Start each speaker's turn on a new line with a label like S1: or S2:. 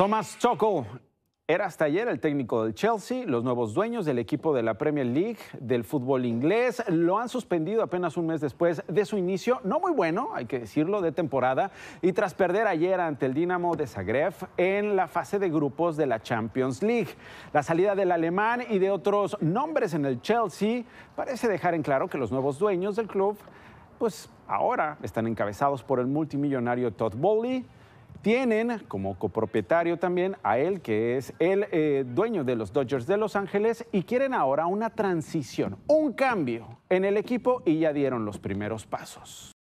S1: Thomas Tuchel era hasta ayer el técnico del Chelsea. Los nuevos dueños del equipo de la Premier League del fútbol inglés lo han suspendido apenas un mes después de su inicio, no muy bueno, hay que decirlo, de temporada. Y tras perder ayer ante el Dinamo de Zagreb en la fase de grupos de la Champions League. La salida del alemán y de otros nombres en el Chelsea parece dejar en claro que los nuevos dueños del club, pues ahora están encabezados por el multimillonario Todd Bowley tienen como copropietario también a él, que es el eh, dueño de los Dodgers de Los Ángeles, y quieren ahora una transición, un cambio en el equipo y ya dieron los primeros pasos.